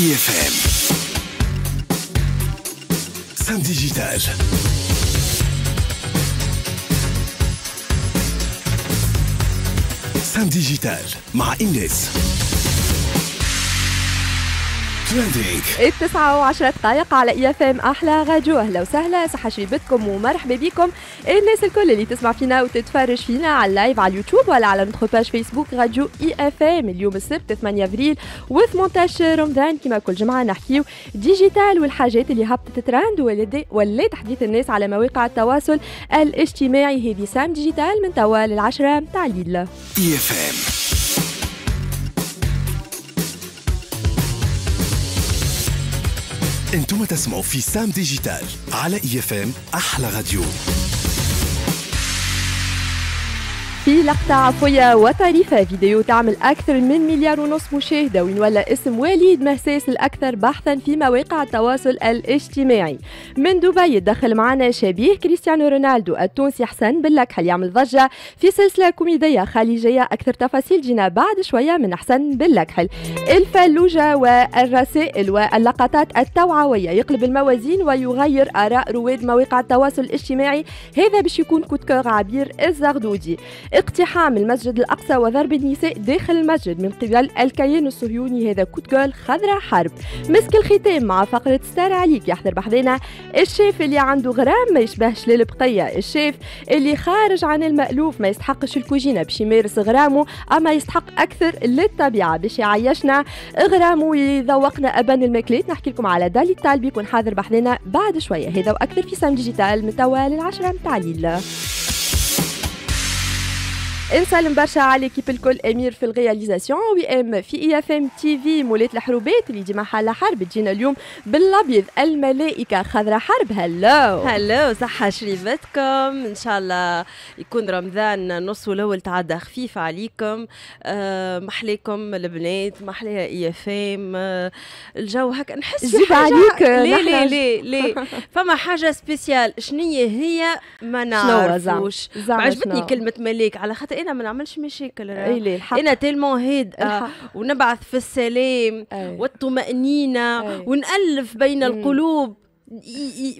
IFM. saint Digital. saint Digital ma Inès. التسعة وعشرة دقايق على اي اف ام احلى غاجو اهلا وسهلا صحة شريبتكم ومرحبا بكم الناس الكل اللي تسمع فينا وتتفرج فينا على اللايف على اليوتيوب ولا على نوتخ باج فيسبوك غاديو اي اف ام اليوم السبت 8 ابريل و18 رمضان كما كل جمعة نحكيو ديجيتال والحاجات اللي هبطت ترند ولا تحديث الناس على مواقع التواصل الاجتماعي هذه سام ديجيتال من توا للعشرة متاع الليل اي اف ام انتم تسمعوا في سام ديجيتال على اي اف ام احلى راديو في لقطة عفوية وطريفة فيديو تعمل أكثر من مليار ونص مشاهدة ونولى اسم وليد مهساس الأكثر بحثا في مواقع التواصل الاجتماعي من دبي يدخل معنا شبيه كريستيانو رونالدو التونسي حسن هل يعمل ضجة في سلسلة كوميدية خليجية أكثر تفاصيل جينا بعد شوية من حسن بالأكحل الفلوجة والرسائل واللقطات التوعوية يقلب الموازين ويغير آراء رواد مواقع التواصل الاجتماعي هذا باش يكون كوتكور عبير الزغدودي اقتحام المسجد الأقصى وضرب النساء داخل المسجد من قبل الكيان الصهيوني هذا كوتغول خضرة حرب مسك الختام مع فقرة ستار عليك يحضر بحذنا الشيف اللي عنده غرام ما يشبهش للبقية الشيف اللي خارج عن المألوف ما يستحقش الكوجينة باش يمارس غرامه أما يستحق أكثر للطبيعة باش يعيشنا غرامه ويذوقنا ابان الماكلات نحكي لكم على دالي التالبي يكون حاضر بحذنا بعد شوية هذا وأكثر في سام ديجيتال من توا للعشرة متاع الليل نسلم برشا على ليكيب الكل امير في الرياليزاسيون ام في اي اف ام تي في مولات الحروبات اللي ديما حالة حرب تجينا اليوم بالابيض الملائكه خضرا حرب هلو هلو صحه شريفتكم ان شاء الله يكون رمضان نص الاول تعدى خفيف عليكم أه محليكم البنات محليها اي اف ام آه، الجو هكا نحس جيب عليك ليه ليه ليه لي. فما حاجه سبيسيال شنية هي ما نعرفوش عجبتني كلمه ملاك على خاطر إيه، انا ما نعملش مشاكل انا تيلمون هادئه آه، ونبعث في السلام والطمانينه ونالف بين القلوب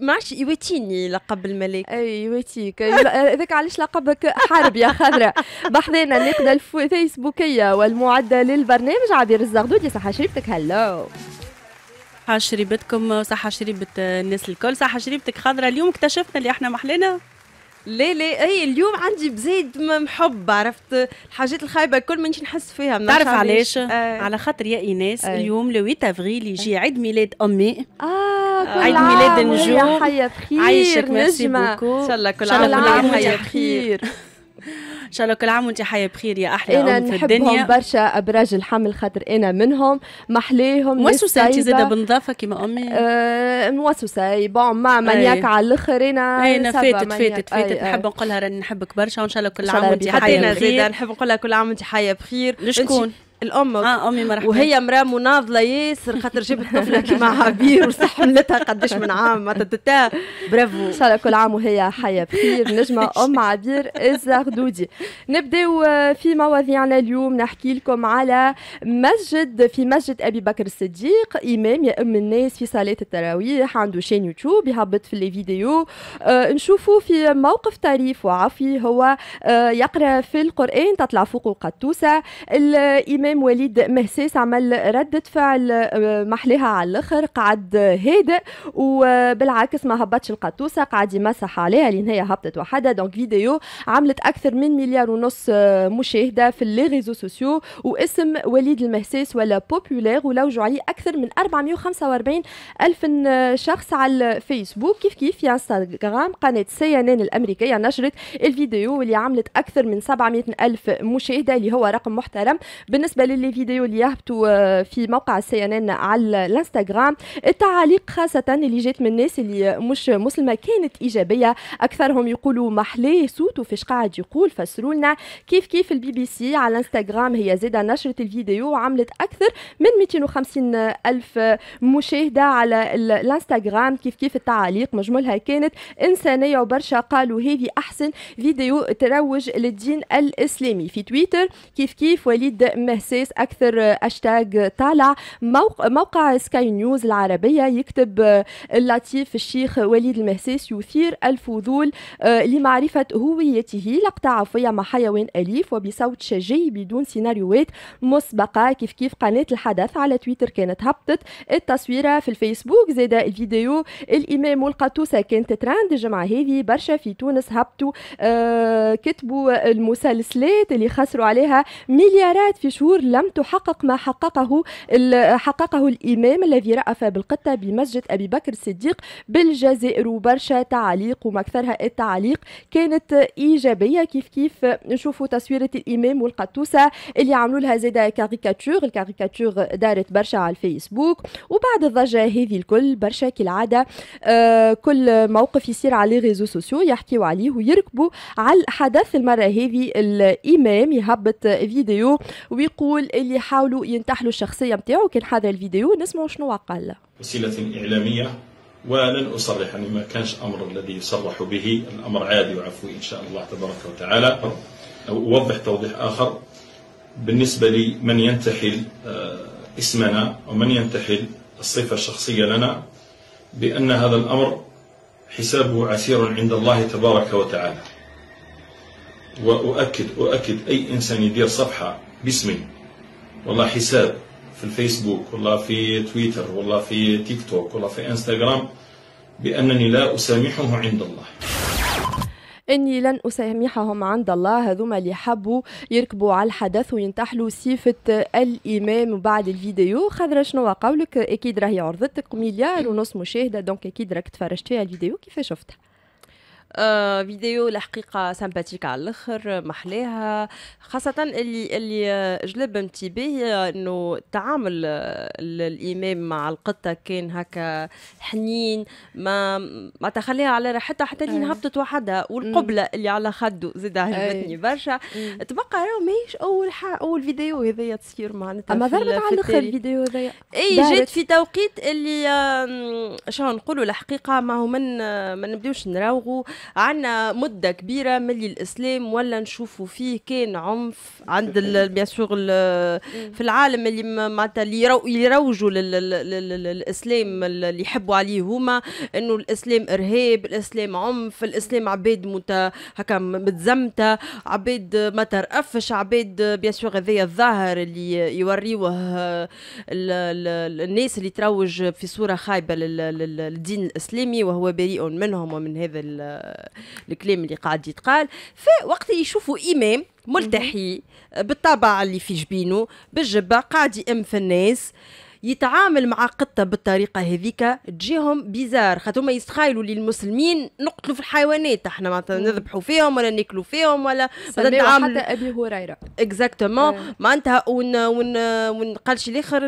ما عادش يواتيني لقب الملك اي يواتيك آه، هذاك علاش لقبك حرب يا خضراء بحضينا النقدة الفيسبوكية والمعدة للبرنامج عبير الزغدودي صحة شريبتك هلو صحة شريبتكم صحة شريبة الناس الكل صحة شريبتك خضراء اليوم اكتشفنا اللي احنا محلنا لا لا اي اليوم عندي بزيد محب عرفت الحاجات الخايبه الكل مانيش نحس فيها تعرف علاش آه. على خاطر يا ايناس آه. اليوم لو 8 افريل يجي عيد ميلاد امي اه كل عيد ميلاد النجوم حيا بخير عايشك ميرسي بوكو ان شاء الله كل عام وانت بخير ان شاء الله كل عام وانت حيه بخير يا احلى انا أم في الدنيا نحبهم برشا ابراج الحمل خاطر انا منهم محليهم موسوسه انت زاده بنظافه كيما امي أه موسوسه بون ما مانياك على الاخر انا انا فاتت فاتت فاتت نحب نقولها راني نحبك برشا وان شاء الله كل عام وانت حيه بخير نحب نقولها كل عام وانت حيه بخير لشكون الام اه امي مرحبا وهي مراه مناضله ياسر خاطر جابت طفله كيما عبير وستحملتها قداش من عام برافو ان شاء الله كل عام وهي حيه بخير نجمه ام عبير الزغدودي نبداو آه، في مواضيعنا اليوم نحكي لكم على مسجد في مسجد ابي بكر الصديق امام ام الناس في صلاه التراويح عنده شين يوتيوب يهبط في لي فيديو آه نشوفوا في موقف طريف وعفي هو آه يقرا في القران تطلع فوق قطوسه الامام الامام وليد مهسيس عمل رده فعل آه، محليها على الاخر قعد هادئ وبالعكس ما هبطش القطوسه قعد يمسح عليها لان هي هبطت وحدها دونك فيديو عملت اكثر من مليار ونص آه، مشاهده في لي ريزو سوسيو واسم وليد المهسيس ولا بوبولير ولوجوا عليه اكثر من 445 الف آه، شخص على الفيسبوك كيف كيف في انستغرام قناه سي ان ان الامريكيه نشرت الفيديو اللي عملت اكثر من 700 الف مشاهده اللي هو رقم محترم بالنسبه بالنسبه للي فيديو اللي يهبطوا آه، في موقع السي ان ان على الانستغرام التعاليق خاصه اللي جات من الناس اللي مش مسلمه كانت ايجابيه اكثرهم يقولوا محلاه صوته فاش قاعد يقول فسروا لنا كيف كيف البي بي سي على الانستغرام هي زاده نشرت الفيديو وعملت اكثر من 250 الف مشاهده على الانستغرام كيف كيف التعاليق مجملها كانت انسانيه وبرشا قالوا هذه احسن فيديو تروج للدين الاسلامي في تويتر كيف كيف وليد مهس احساس اكثر اشتاج طالع موقع, موقع سكاي نيوز العربيه يكتب آه، اللطيف الشيخ وليد المهساس يثير الفضول آه، لمعرفه هويته لقطه عفويه مع حيوان اليف وبصوت شجي بدون سيناريوهات مسبقه كيف كيف قناه الحدث على تويتر كانت هبطت التصويره في الفيسبوك زاد الفيديو الامام والقطوسه كانت تراند الجمعه هذه برشا في تونس هبطوا آه، كتبوا المسلسلات اللي خسروا عليها مليارات في شهور الجمهور لم تحقق ما حققه حققه الإمام الذي رأف بالقطة بمسجد أبي بكر الصديق بالجزائر وبرشا تعاليق وما أكثرها التعاليق كانت إيجابية كيف كيف نشوفوا تصويرة الإمام والقطوسة اللي عملوا لها زاده كاريكاتور الكاريكاتور دارت برشا على الفيسبوك وبعد الضجة هذه الكل برشا كالعادة آه كل موقف يصير على ريزو سوسيو يحكيوا عليه ويركبوا على الحدث المرة هذه الإمام يهبط فيديو ويقول الأول اللي حاولوا ينتحلوا الشخصية نتاعو كان هذا الفيديو نسمعوا شنو قال وسيلة إعلامية ولن أصرح يعني ما كانش أمر الذي يصرح به الأمر عادي وعفوي إن شاء الله تبارك وتعالى أوضح توضيح آخر بالنسبة لمن ينتحل آه، اسمنا ومن ينتحل الصفة الشخصية لنا بأن هذا الأمر حسابه عسير عند الله تبارك وتعالى وأؤكد أؤكد أي إنسان يدير صفحة باسمي والله حساب في الفيسبوك والله في تويتر والله في تيك توك والله في انستغرام بانني لا اسامحه عند الله اني لن اسامحهم عند الله هذوما اللي حبوا يركبوا على الحدث وينتحلوا صفه الامام بعد الفيديو خضرا شنو قولك اكيد راهي عرضتك مليار ونص مشاهده دونك اكيد راك تفرجت فيها الفيديو كيف شفتها آه فيديو الحقيقه سامباتيك على الاخر محليها خاصه اللي اللي آه، جلب انتباهي انه تعامل آه، الامام مع القطه كان هكا حنين ما ما تخليها على راحتها حتى اللي هبطت وحدها والقبله اللي على خده زاد عجبتني برشا تبقى راهو ماهيش اول حا اول فيديو هذايا تصير معناتها اما ضربت على الاخر الفيديو هذايا اي جات في توقيت اللي شنو نقولوا الحقيقه ما هو من آه، ما نبداوش نراوغوا عندنا مده كبيره ملي الاسلام ولا نشوفوا فيه كان عنف عند بيان سور في العالم اللي معناتها اللي يروجوا للاسلام اللي يحبوا عليه هما انه الاسلام ارهاب الاسلام عنف الاسلام عباد مت هكا متزمته عباد ما ترقفش عباد بيان سور هذايا الظاهر اللي يوريوه الناس اللي تروج في صوره خايبه للدين الاسلامي وهو بريء منهم ومن هذا الكلام اللي قاعد يتقال في وقت يشوفوا امام ملتحي بالطابع اللي في جبينه بالجبه قاعد يأم في الناس آه يتعامل مع قطه بالطريقه هذيك تجيهم بيزار خاطر هما يستخايلوا للمسلمين نقتلوا في الحيوانات احنا معناتها نذبحوا فيهم ولا ناكلوا فيهم ولا نتعامل حتى ابي هريره اكزاكتومون آه. معناتها ون ون ون قال شي الاخر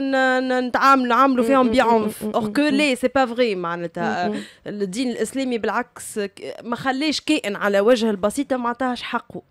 نتعامل نعاملوا فيهم بعنف اور كو لي سي با فغي معناتها الدين الاسلامي بالعكس ما خليش كائن على وجه البسيطه ما عطاهش حقه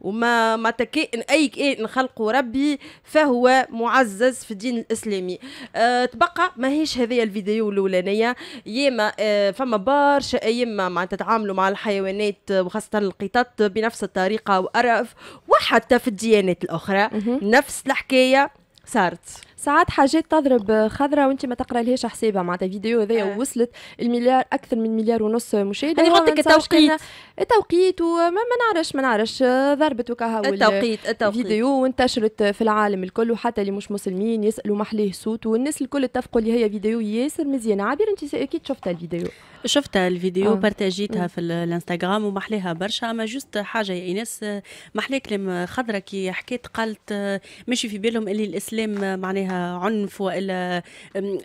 وما ما تكئن اي كائن إيه خلقه ربي فهو معزز في الدين الاسلامي أه تبقى ماهيش هذه الفيديو الاولانيه ياما أه فما برشا ايما مع تتعاملوا مع الحيوانات آه، وخاصه القطط بنفس الطريقه وارف وحتى في الديانات الاخرى نفس الحكايه صارت ساعات حاجات تضرب خضرة وانت ما تقرا لهاش حسابها معناتها فيديو هذايا آه. وصلت المليار اكثر من مليار ونص مشاهده يعني قلت لك التوقيت التوقيت وما ما نعرفش ما نعرفش ضربت وكاها التوقيت التوقيت فيديو وانتشرت في العالم الكل وحتى اللي مش مسلمين يسالوا محليه صوت والناس الكل اتفقوا اللي هي فيديو ياسر مزيانه عبير انت اكيد شفت الفيديو شفتها الفيديو آه. بارتاجيتها في الانستغرام ومحلاها برشا اما جوست حاجه يا ايناس محلاه كلام خضرة كي حكيت قالت ماشي في بالهم اللي الاسلام معناها عنف والا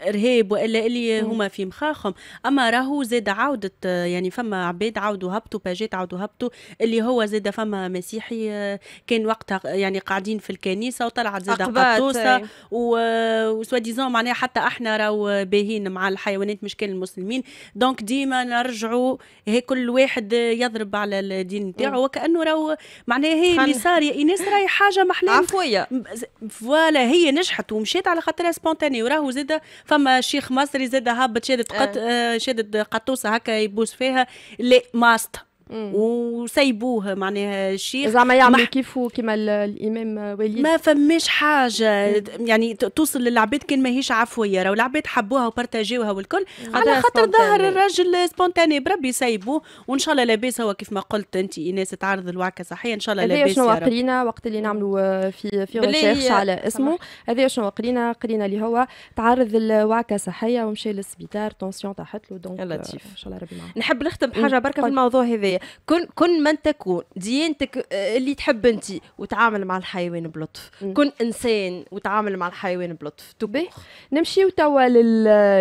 ارهاب والا اللي هما في مخاخهم اما راهو زاد عاودت يعني فما عباد عاودوا هبطوا باجات عاودوا هبطوا اللي هو زاد فما مسيحي آه، كان وقتها يعني قاعدين في الكنيسه وطلعت زاد قطوسه وسوا آه، ديزون معناها حتى احنا راهو باهين مع الحيوانات مش كان المسلمين دونك ديما نرجعوا هي كل واحد يضرب على الدين نتاعو وكانه راهو معناها هي اللي صار يا ايناس راهي حاجه محلاها عفويه فوالا هي نجحت ومشيت على خاطرها سبونتاني وراهو زاد فما شيخ مصري زاد هبط شادت قط... آه. آه، شادت قطوسه هكا يبوس فيها لا ماست وسيبوه معناها الشيخ زعما يعمل كيفو كيما الامام وليد ما فماش حاجه مم. يعني توصل للعباد كان ماهيش عفويه راهو العباد حبوها وبارتاجيوها والكل على خاطر ظهر الراجل سبونتاني بربي سيبوه وان شاء الله لاباس هو كيف ما قلت انت ايناس تعرض الوعكه صحيه ان شاء الله لاباس شنو قرينا وقت اللي نعملوا آه، في في ريسيرش على اسمه هذا شنو قرينا قرينا اللي هو تعرض الوعكه صحيه ومشى للسبيطار طونسيون طاحت له دونك آه، لطيف ان شاء الله ربي معاه نحب نختم بحاجه بركه في الموضوع هذايا كن كن من تكون ديانتك آه، اللي تحب انت وتعامل مع الحيوان بلطف كن انسان وتعامل مع الحيوان بلطف دبي نمشيو توا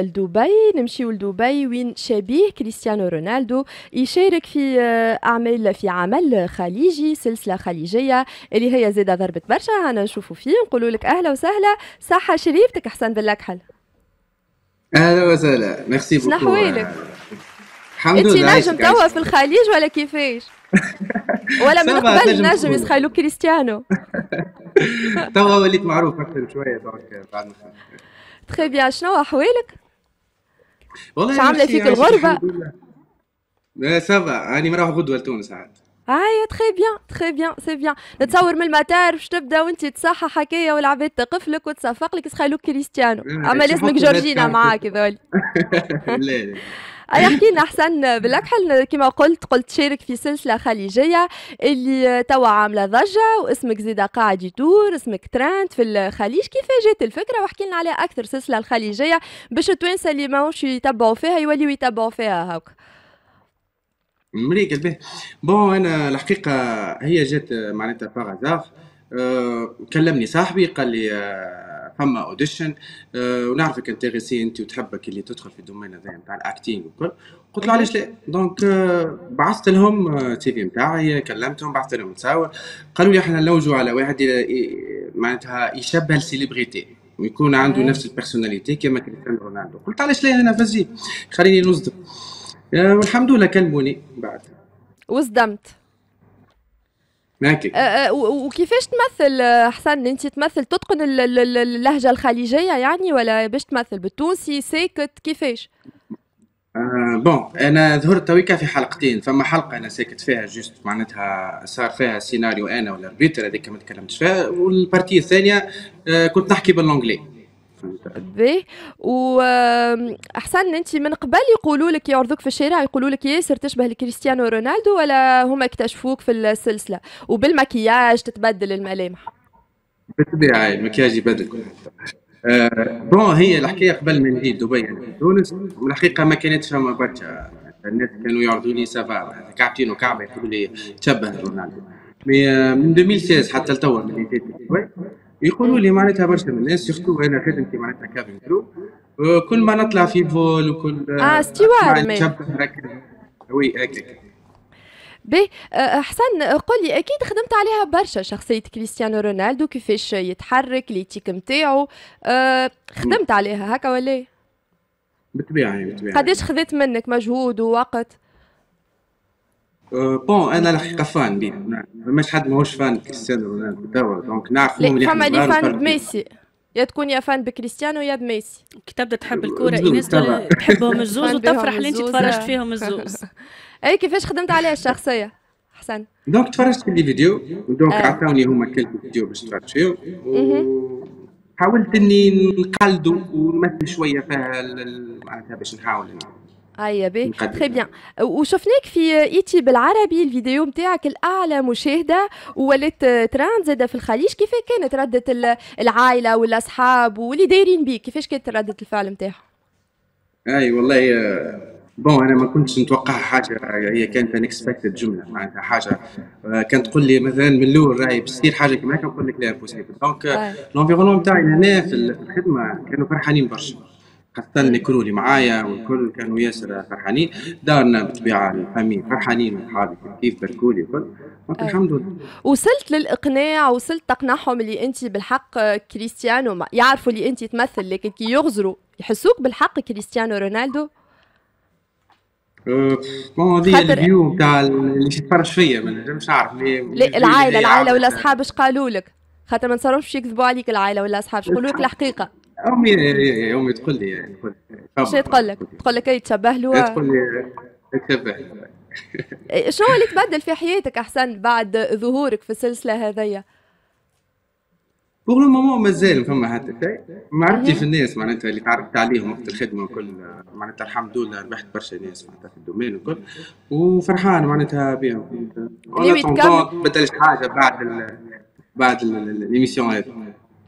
لدبي نمشيو لدبي وين شبيه كريستيانو رونالدو يشارك في آه، اعمال في عمل خليجي سلسله خليجيه اللي هي زاده ضربت برشا انا نشوفوا فيه نقولوا لك اهلا وسهلا صحه شريفتك احسن بالله كحل اهلا وسهلا ميرسي بوكو شنو الحمد لله انت نجم توا في الخليج ولا كيفاش؟ ولا من قبل نجم يسخيلو كريستيانو توا وليت معروف اكثر شويه دونك بعد ما تخي بيان شنو احوالك؟ والله شو عامله فيك الغربه؟ سافا راني مروح غدوه لتونس عاد اي تخي بيان تخي بيان سي بيان نتصور من المطار باش تبدا وانت تصحى حكايه والعباد تقف لك وتصفق لك يسخيلوك كريستيانو آه، اما لازمك جورجينا معاك ذول لا اي احكي لنا احسن بالاكحل كما قلت قلت شارك في سلسله خليجيه اللي توا عامله ضجه واسمك زيدا قاعد يدور اسمك ترند في الخليج كيف جات الفكره واحكي لنا عليها اكثر سلسله الخليجيه باش التوانسه اللي ماهوش يتبعوا فيها يوليوا يتبعوا فيها هاك مريكا بيه بون انا الحقيقه هي جات معناتها باغ أه، كلمني صاحبي قال لي آه، فما اوديشن آه، ونعرفك انت غيسي انت وتحبك اللي تدخل في الدومين هذا نتاع الاكتينغ وكل قلت له علاش لا دونك آه، بعثت لهم السي آه، في نتاعي كلمتهم بعثت لهم تصاور قالوا لي احنا نلوجوا على واحد معناتها يشبه السيليبريتي ويكون عنده نفس البيرسوناليتي كما كريستيانو رونالدو قلت علاش لا انا فازي خليني نصدم والحمد لله كلموني بعد وصدمت أه، أه، وكيفاش تمثل حسن انت تمثل تتقن اللهجه الخليجيه يعني ولا باش تمثل بالتونسي ساكت كيفاش؟ آه بون انا ظهرت تويكا في حلقتين فما حلقه انا ساكت فيها جوست معناتها صار فيها سيناريو انا ولا البيتر هذيك ما تكلمتش فيها والبارتي الثانيه آه كنت نحكي باللونجلي به واحسن انت من قبل يقولوا لك يعرضوك في الشارع يقولوا لك ياسر تشبه لكريستيانو رونالدو ولا هما اكتشفوك في السلسله وبالمكياج تتبدل الملامح بالطبيعه المكياج يبدل كل حاجه بون هي الحكايه قبل ما نجي دبي تونس والحقيقه ما كانتش فما برشا الناس كانوا يعرضوا لي سافا كعبتين وكعبه يقولوا لي تشبه رونالدو مي أه، من 2016 حتى لتوا من جيت يقولوا لي معناتها برشا من الناس سيرتو انا خدمتي معناتها كرو آه، كل ما نطلع في فول وكل اه, آه، استيوار وي هكاك بي آه، حسن قولي لي اكيد خدمت عليها برشا شخصيه كريستيانو رونالدو كيفاش يتحرك لي تيك نتاعو خدمت عليها هكا ولا بالطبيعه بالطبيعه قداش خذيت منك مجهود ووقت بون انا الحقيقه فان بيه فماش حد ماهوش فان كريستيانو رونالدو توا دونك نعرفوا مليح فما اللي فان بميسي يا تكون يا فان بكريستيانو يا بميسي كي تبدا تحب الكوره انيس تحبهم الزوز وتفرح اللي انت تفرجت فيهم الزوز اي كيفاش خدمت عليها الشخصيه حسن دونك تفرجت في فيديو دونك آه. عطاوني هما كل فيديو باش نتفرج فيهم حاولت اني نقلدو ونمثل شويه فيها معناتها باش نحاول هيا بي تري بيان وشفناك في آه، ايتي بالعربي الفيديو نتاعك الاعلى مشاهده ولات آه، تراند زاده في الخليج كيف كانت رده العائله والاصحاب واللي دايرين بيك كيفاش كانت رده الفعل نتاعهم اي والله آه، بون انا ما كنتش نتوقع حاجه هي كانت ان اكسبكتد جمله معناتها حاجه كانت تقول لي مثلا من الاول راهي باش تصير حاجه كما هكا نقول لك لا بوسيبل دونك لونفيرونمون نتاعي هنا في الخدمه كانوا فرحانين برشا حتى الكل اللي معايا والكل كانوا ياسر فرحانين دارنا بالطبيعة الفامي فرحانين أصحابي كيف بركولي وكل أيه. طيب، الحمد لله وصلت للإقناع وصلت تقنعهم اللي أنت بالحق كريستيانو يعرفوا اللي أنت تمثل لكن كي يغزروا يحسوك بالحق كريستيانو رونالدو أه، مواضيع الفيو تاع اللي تتفرج فيا ما نجمش نعرف ليه العائله العائله ولا اصحاب اش قالوا لك خاطر ما نصرفش يكذبوا عليك العائله ولا اصحاب يقولوا لك الحقيقه امي امي تقول لي يعني شو تقول لك؟ تقول لك يتشبه له إيه، تقول لي يتشبه إيه، شنو اللي تبدل في حياتك احسن بعد ظهورك في السلسله هذيا؟ بور ماما مازال فما حتى شيء معرفتي في الناس معناتها اللي تعرفت عليهم وقت الخدمه وكل معناتها الحمد لله ربحت برشا ناس معناتها في الدومين وكل وفرحان معناتها بهم ما بدلش حاجه بعد الـ بعد الايميسيون هذه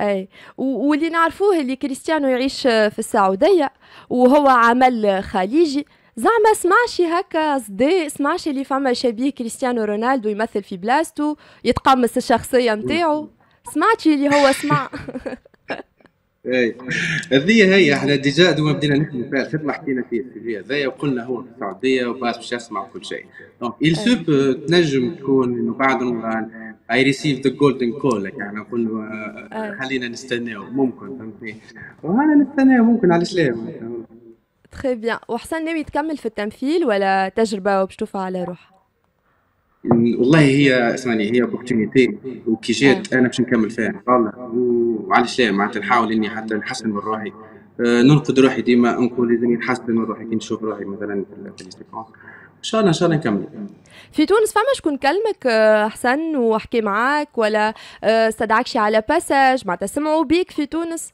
اي واللي نعرفوه اللي كريستيانو يعيش آه، في السعوديه وهو عمل آه، خليجي زعما سمعشي هكا صدي سمعشي اللي فما شبيه كريستيانو رونالدو يمثل في بلاستو يتقمص الشخصية نتاعو سمعتي اللي هو سمع اي هذه هي احنا ديجا دوما بدينا نحكي فيها الخدمه حكينا فيها فيها هذايا وقلنا هو في السعوديه وباس باش يسمع كل شيء دونك il se تنجم تكون انه بعد رمضان اي ريسيف ذا جولدن كول يعني اقول آه، آه، آه. خلينا نستناو ممكن فهمتني وانا نستناو ممكن علاش لا تخي بيان وحسن ناوي تكمل في التمثيل ولا تجربه وباش على روحها والله هي اسمعني هي اوبورتونيتي وكي جات آه. انا باش نكمل فيها ان شاء الله وعلاش لا معناتها نحاول اني حتى نحسن من روحي آه، ننقد روحي ديما نقول لازم نحسن من روحي كي نشوف روحي مثلا في الانستغرام ان شاء الله ان شاء الله نكمل في تونس فما شكون كلمك آه، حسن وحكي معاك ولا استدعاك شي على باساج معناتها سمعوا بيك في تونس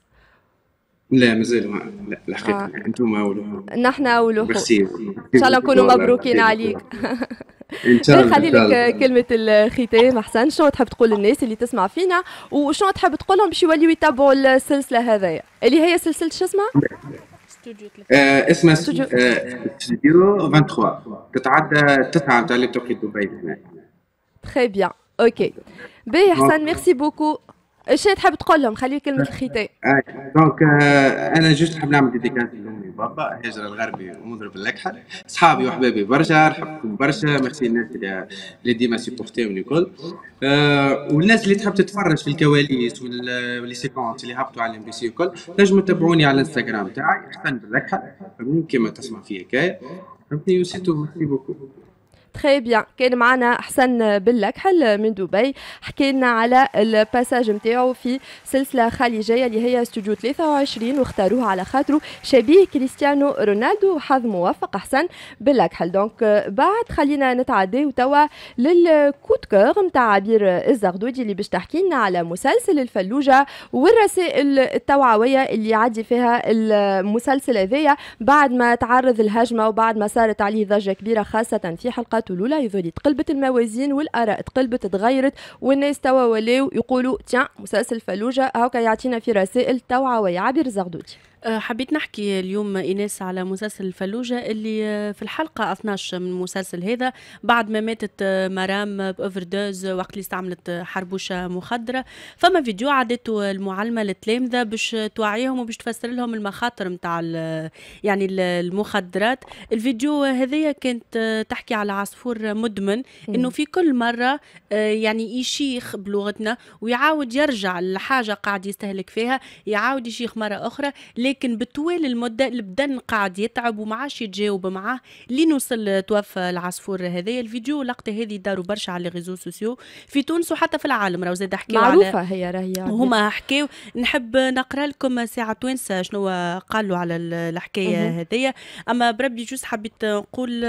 لا مازال ما لا الحقيقه آه. انتم اولو نحن اولو ميرسي ان شاء الله نكونوا مبروكين عليك ان شاء الله خلي لك كلمه الختام احسن شنو تحب تقول للناس اللي تسمع فينا وشنو تحب تقول لهم باش يوليو يتابعوا السلسله هذايا اللي هي سلسله شو اسمها؟ استوديو آه، اسمها استوديو 23 آه، تتعدى تسعه نتاع اللي بتوقيت دبي تخي بيان اوكي باهي احسن ميرسي بوكو اش تحب تقول لهم خلي كلمه الختام آه، آه، دونك آه، انا جوست نحب نعمل ديديكاس لامي وبابا هاجر الغربي ومضرب الاكحل صحابي وحبابي برشا نحبكم برشا ميرسي الناس اللي ديما سيبورتيوني الكل والناس اللي تحب تتفرج في الكواليس واللي سيكونس اللي هبطوا على الام بي سي الكل تنجموا تتابعوني على الانستغرام تاعي احسن بالاكحل كيما تسمع فيا كاي فهمتني وسيتو ميرسي بوكو تخي بيان كان معنا حسن بالأكحل من دبي حكي لنا على الباساج نتاعو في سلسله خليجيه اللي هي استوديو 23 واختاروها على خاطره شبيه كريستيانو رونالدو حظ موفق حسن بالأكحل دونك بعد خلينا نتعدي وتوا للكوت كور نتاع عبير الزغدودي اللي باش تحكي لنا على مسلسل الفلوجه والرسائل التوعويه اللي عدي فيها المسلسل هذايا بعد ما تعرض الهجمه وبعد ما صارت عليه ضجه كبيره خاصه في حلقات بتاعته الاولى يفولي تقلبت الموازين والاراء تقلبت تغيرت والناس توا ولاو يقولوا تيان مسلسل فلوجه هاكا يعطينا في رسائل توعويه عبير زغدوتي أه، حبيت نحكي اليوم إناس على مسلسل الفلوجة اللي أه، في الحلقة 12 من المسلسل هذا بعد ما ماتت أه، مرام بأوفر دوز وقت اللي استعملت حربوشة مخدرة فما فيديو عادته المعلمة للتلامذة باش توعيهم وباش تفسر لهم المخاطر متاع يعني المخدرات الفيديو هذايا كانت تحكي على عصفور مدمن انه في كل مرة يعني يشيخ بلغتنا ويعاود يرجع لحاجة قاعد يستهلك فيها يعاود يشيخ مرة أخرى لكن بالطوال المده البدن قاعد يتعب وما عادش يتجاوب معاه لين وصل توفى العصفور هذايا الفيديو لقطه هذه داروا برشا على لي سوسيو في تونس وحتى في العالم راهو زاد حكيو معروفه على... هي راهي يعني. هما حكاو نحب نقرا لكم ساعه توانسة شنو قالوا على الحكايه هذيا اما بربي جوست حبيت نقول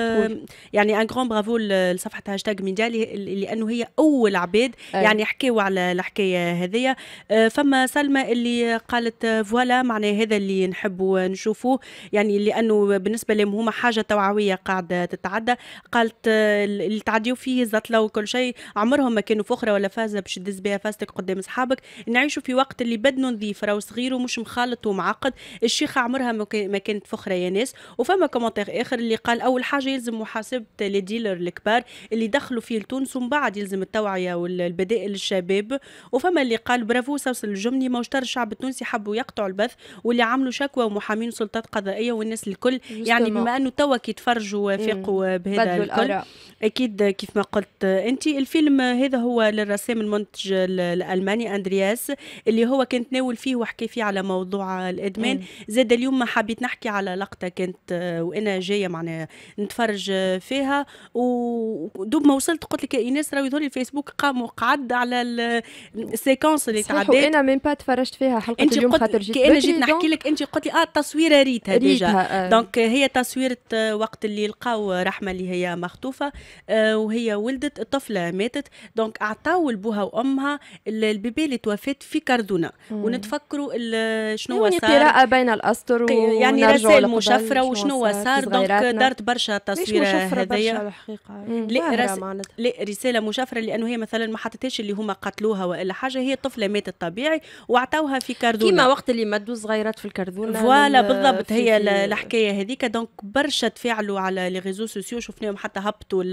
يعني ان كرون برافو لصفحه هاشتاج ميديا لانه هي اول عباد يعني حكاو على الحكايه هذيا أه، فما سلمى اللي قالت فوالا معناها هذا اللي اللي نحبوا نشوفوه يعني لانه بالنسبه لهم هما حاجه توعويه قاعده تتعدى قالت اللي تعديوا فيه زطله وكل شيء عمرهم ما كانوا فخره ولا فازه باش تدز بها فازتك قدام اصحابك نعيشوا في وقت اللي بدنا نظيف راهو صغير ومش مخالط ومعقد الشيخه عمرها ما كانت فخره يا ناس وفما كومنتير اخر اللي قال اول حاجه يلزم محاسبه لي ديلر الكبار اللي دخلوا فيه لتونس ومن بعد يلزم التوعيه والبدائل للشباب وفما اللي قال برافو سوس الجمني ما الشعب التونسي حبوا يقطعوا البث واللي عملوا شكوى ومحامين سلطات قضائيه والناس الكل يعني بما انه توا كي تفرجوا فاقوا بهذا الكل اكيد كيف ما قلت انت الفيلم هذا هو للرسام المنتج الالماني اندرياس اللي هو كان تناول فيه وحكي فيه على موضوع الادمان زاد اليوم ما حبيت نحكي على لقطه كانت وانا جايه معناها نتفرج فيها ودوب ما وصلت قلت لك ايناس راهو يظهر الفيسبوك قام وقعد على السيكونس اللي تعدات انا من با تفرجت فيها حلقه اليوم خاطر جيت كي انا جيت نحكي لك انت قلت لي اه التصويره ريتها ديجا آه. دونك هي تصويره آه، وقت اللي لقاو رحمه اللي هي مخطوفه آه وهي ولدت الطفله ماتت دونك اعطاو لبوها وامها البيبي اللي توفات في كاردونا ونتفكروا شنو يعني صار قراءه بين الاسطر و... يعني رسائل مشفره وشنو صار دونك دارت برشا تصويره هذيا الحقيقه لا, لا رساله مشفره لانه هي مثلا ما حطتهاش اللي هما قتلوها والا حاجه هي طفله ماتت طبيعي واعطوها في كاردونا كيما وقت اللي مدوا صغيرات في الكاردونا كرذونه فوالا بالضبط هي الحكايه هذيك دونك برشا تفاعلوا على لي ريزو سوسيو شفناهم حتى هبطوا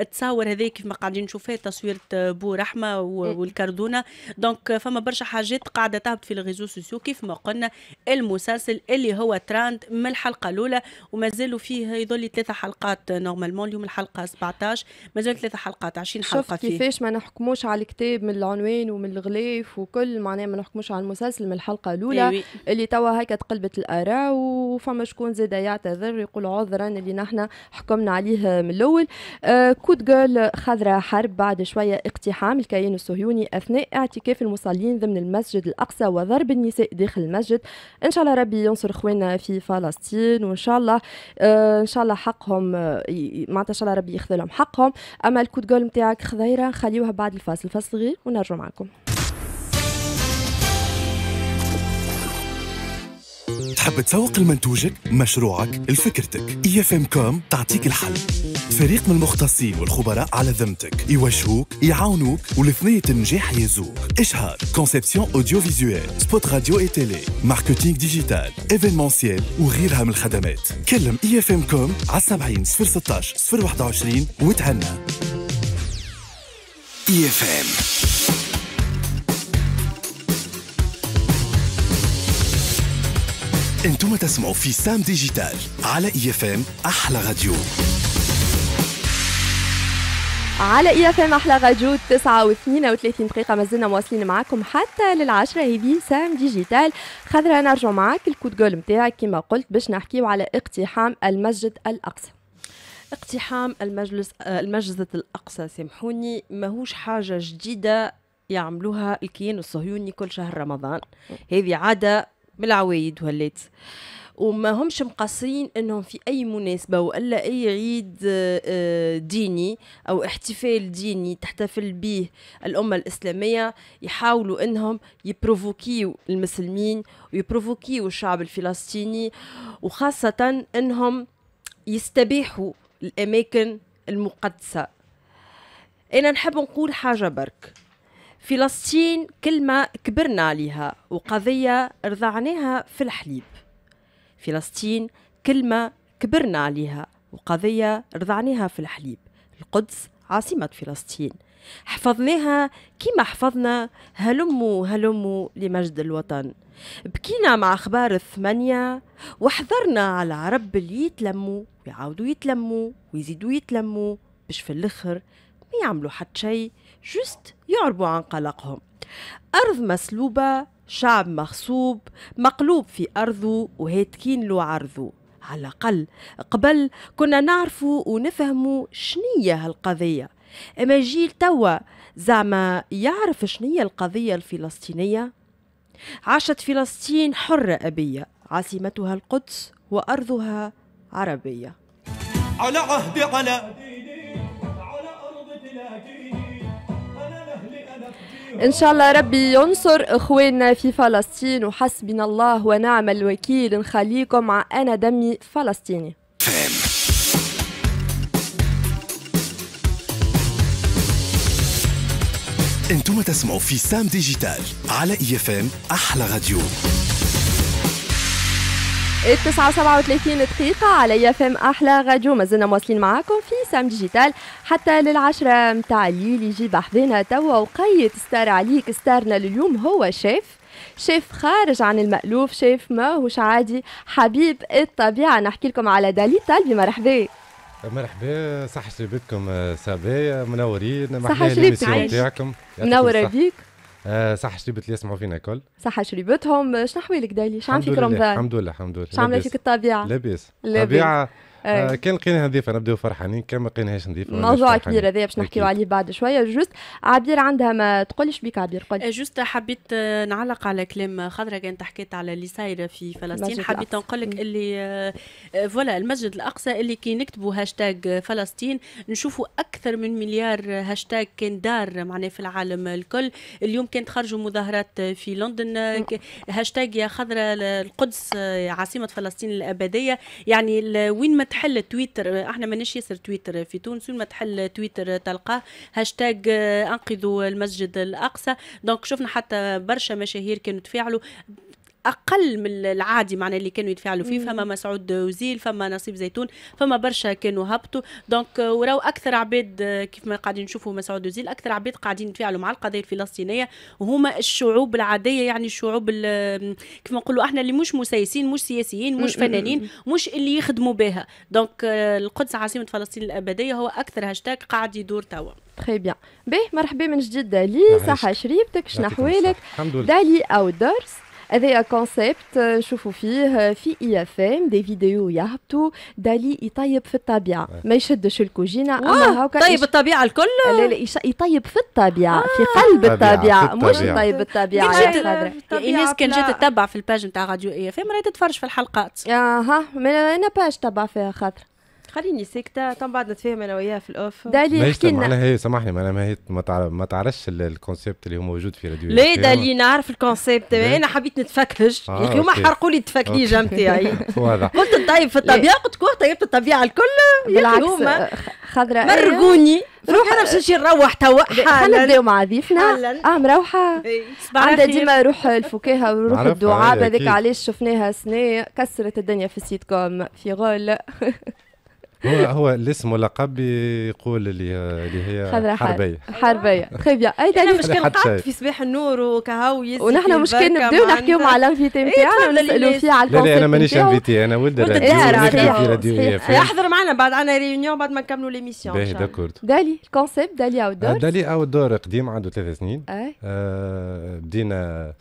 التصاور هذيك كيف ما قاعدين نشوفها تصويره بو رحمه والكردونه دونك فما برشا حاجات قاعده تهبط في لي سوسيو كيف ما قلنا المسلسل اللي هو تراند من الحلقه الاولى ومازالوا فيه يظل ثلاثه حلقات نورمالمون اليوم الحلقه 17 مازال ثلاثه حلقات 20 حلقه فيه كيفاش ما نحكموش على الكتاب من العنوان ومن الغلاف وكل معناه ما نحكموش على المسلسل من الحلقه الاولى إيه اللي توا هكا تقلبت الاراء وفما شكون زاد يعتذر يقول عذرا اللي نحنا حكمنا عليه من الاول آه، كود جول خضراء حرب بعد شويه اقتحام الكيان الصهيوني اثناء اعتكاف المصلين ضمن المسجد الاقصى وضرب النساء داخل المسجد ان شاء الله ربي ينصر اخواننا في فلسطين وان شاء الله آه، ان شاء الله حقهم آه معناتها ان شاء الله ربي ياخذ لهم حقهم اما الكود جول نتاعك خضيره خليوها بعد الفاصل فاصل غير ونرجع معكم تحب تسوق لمنتوجك مشروعك لفكرتك اي اف ام كوم تعطيك الحل فريق من المختصين والخبراء على ذمتك يوجهوك يعاونوك ولثنية النجاح يزوك اشهار كونسيبسيون اوديو فيزيويل سبوت راديو اي تيلي ماركتينغ ديجيتال ايفينمونسيال وغيرها من الخدمات كلم اي اف ام كوم على 70 016 021 وتهنى اي اف ام انتم تسمعوا في سام ديجيتال على اي اف ام احلى راديو على اي اف ام احلى راديو 32 دقيقة مازلنا مواصلين معاكم حتى للعشرة هذه سام ديجيتال خضرا نرجع معاك الكود جول نتاعك كما قلت باش نحكيو على اقتحام المسجد الاقصى اقتحام المجلس المسجد الاقصى سامحوني ماهوش حاجه جديده يعملوها الكيان الصهيوني كل شهر رمضان هذه عاده من العوايد ولات وما همش مقصرين انهم في اي مناسبه والا اي عيد آه، آه، ديني او احتفال ديني تحتفل به الامه الاسلاميه يحاولوا انهم يبروفوكيو المسلمين ويبروفوكيو الشعب الفلسطيني وخاصه انهم يستبيحوا الاماكن المقدسه انا نحب نقول حاجه برك فلسطين كلمة كبرنا عليها وقضية رضعناها في الحليب فلسطين كلمة كبرنا عليها وقضية رضعناها في الحليب القدس عاصمة فلسطين حفظناها كما حفظنا هلموا هلموا لمجد الوطن بكينا مع أخبار الثمانية وحذرنا على عرب اللي يتلموا ويعاودوا يتلموا ويزيدوا يتلموا باش في الآخر ما يعملوا حتى شيء جست يعربوا عن قلقهم أرض مسلوبة شعب مغصوب مقلوب في أرضه وهاتكين له عرضه على الأقل قبل كنا نعرفوا ونفهموا شنية هالقضية أما جيل توا زعما يعرف شنية القضية الفلسطينية عاشت فلسطين حرة أبية عاصمتها القدس وأرضها عربية على عهد على إن شاء الله ربي ينصر إخواننا في فلسطين وحسبنا الله ونعم الوكيل نخليكم مع أنا دمي فلسطيني انتم تسمعوا في سام ديجيتال على اي اف ام احلى راديو التسعة وسبعة وثلاثين دقيقة على يفم أحلى راديو مازلنا مواصلين معاكم في سام ديجيتال حتى للعشرة متاع الليل يجي بحذنا توا وقيت ستار عليك ستارنا لليوم هو شيف شيف خارج عن المألوف شيف ماهوش عادي حبيب الطبيعة نحكي لكم على دالي طالبي مرحبا مرحبا صح شريبتكم صبايا منورين صح شريبتكم منورة بيك آه صح شربت اللي يسمعوا فينا كل صح شربتهم شنو حوالك دايلي شو عم فيك رمضان الحمد لله الحمد لله شو عم فيك الطبيعه لاباس الطبيعه إيه. آه، كان لقينا نظيفه نبداو فرحانين كان ما لقيناهاش نظيفه موضوع كبير هذا باش نحكيو عليه بعد شويه جوست عبير عندها ما تقولش بك عبير قولي إيه، جوست حبيت آه، نعلق على كلام خضره كانت حكيت على اللي صاير في فلسطين حبيت نقول لك اللي آه، فوالا المسجد الاقصى اللي كي نكتبوا هاشتاج فلسطين نشوفوا اكثر من مليار هاشتاج كان دار معناه في العالم الكل اليوم كانت خرجوا مظاهرات في لندن هاشتاج يا خضره القدس عاصمه فلسطين الابديه يعني وين ما تحل تويتر احنا ماناش ياسر تويتر في تونس ما تحل تويتر تلقاه هاشتاج آه، انقذوا المسجد الاقصى دونك شفنا حتى برشا مشاهير كانوا تفاعلوا اقل من العادي معناها اللي كانوا يتفاعلوا فيه فما مسعود وزيل فما نصيب زيتون فما برشا كانوا هبطوا دونك آه، وراو اكثر عباد آه، كيف ما قاعدين نشوفوا مسعود وزيل اكثر عباد قاعدين يتفاعلوا مع القضيه الفلسطينيه وهما الشعوب العاديه يعني الشعوب كيف ما نقولوا احنا اللي مش مسيسين مش سياسيين مش فنانين مش اللي يخدموا بها دونك آه، القدس عاصمه فلسطين الابديه هو اكثر هاشتاج قاعد يدور توا تري بيان باهي مرحبا من جديد دالي صحه شريبتك شنو احوالك دالي اوت دورس هذايا كونسيبت نشوفوا فيه في اي اف ام دي فيديو يهبطوا دالي يطيب في الطبيعه ما يشدش الكوجينه اما هاكا طيب الطبيعه الكل لا لا يطيب في الطبيعه في قلب الطبيعه مش يطيب الطبيعه الناس كان جات تتبع في الباج نتاع راديو اي اف ام راهي تتفرج في الحلقات اها انا باج تبع فيها خاطر خليني ساكتة طبعا بعد نتفاهم أنا وياها في الأوف دالي احكي لنا معناها هي سامحني معناها ما هي ما تعرفش الكونسيبت اللي هو موجود في راديو لا دالي نعرف الكونسيبت أنا حبيت نتفكهج آه، يا أخي هما حرقوا لي التفكهيجة نتاعي يعني. واضح قلت طيب في الطبيعة قلت كوه طيبت الطبيعة الكل يا أخي هما آه، خضراء مرقوني إيه؟ روح انا باش نمشي نروح توا حالا نبداو مع ضيفنا اه مروحه إيه، عندها ديما روح الفكاهه وروح الدعابه هذاك علاش شفناها سنه كسرت الدنيا في السيت كوم في غول هو هو الاسم ولقب يقول اللي اللي هي حربيه حربيه تخي بيان اي تعرف مش كان قاعد في صباح النور وكهو ونحن مش كان نبداو نحكيو مع الانفيتي نتاعنا ونسالو فيه على الكونسيبت إيه، لا لا انا مانيش انفيتي انا ولد الراديو يحضر إيه، معنا بعد عنا ريونيون بعد ما نكملوا ليميسيون باهي داكورد دالي الكونسيبت دالي اوت دور دالي اوت دور قديم عنده ثلاث سنين آه، بدينا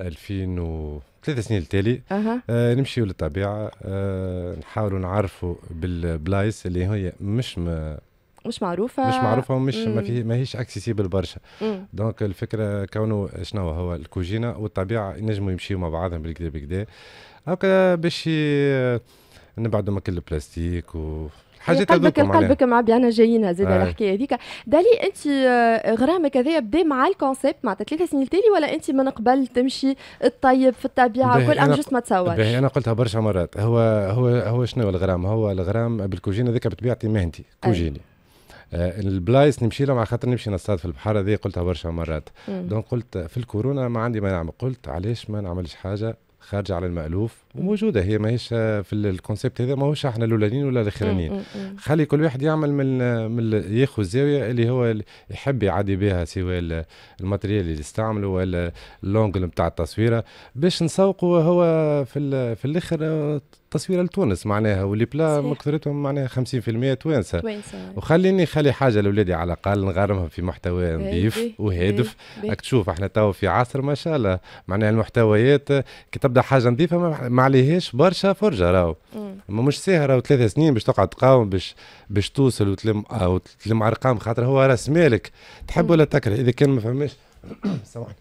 2000 ثلاث سنين التالي أه. آه نمشيو للطبيعه آه نحاولوا نعرفوا بالبلايص اللي هي مش ما مش معروفه مش معروفه ومش مم. ما فيه ماهيش اكسيسيبل برشا دونك الفكره كونه شنو هو الكوجينه والطبيعه ينجموا يمشيوا مع بعضهم بالكدا بالكدا هكا باش نبعدوا من كل البلاستيك و حاجات قلبك قلبك مع بيانا جايين زاد آه. الحكايه هذيك دالي انت آه، غرامك هذايا بدا مع الكونسيبت مع ثلاث سنين تالي ولا انت من قبل تمشي تطيب في الطبيعه وكل ام جست ما تصورش انا قلتها برشا مرات هو هو هو شنو الغرام هو الغرام بالكوجين هذيك بطبيعتي مهنتي كوجيني آه البلايص نمشي لهم على خاطر نمشي نصطاد في البحر هذه قلتها برشا مرات دونك قلت في الكورونا ما عندي ما نعمل قلت علاش ما نعملش حاجه خارجه على المالوف موجوده هي ماهيش في الكونسيبت هذا ماهوش احنا الاولانيين ولا الاخرانيين خلي كل واحد يعمل من من ياخذ الزاويه اللي هو يحب يعدي بها سواء الماتريال اللي يستعمله ولا اللونجل نتاع التصويره باش نسوقوا هو في في الاخر آه، تصويره لتونس معناها واللي بلا مكثرتهم معناها 50% توانسه وخليني خلي حاجه لاولادي على الاقل نغرمهم في محتوى نظيف وهادف راك تشوف احنا تو في عصر ما شاء الله معناها المحتويات كي تبدا حاجه نظيفه ما عليهاش برشا فرجه راهو مش ساهل راهو ثلاثة سنين باش تقعد تقاوم باش باش توصل وتلم او تلم ارقام خاطر هو راس مالك تحب ولا تكره اذا كان ما فماش سامحني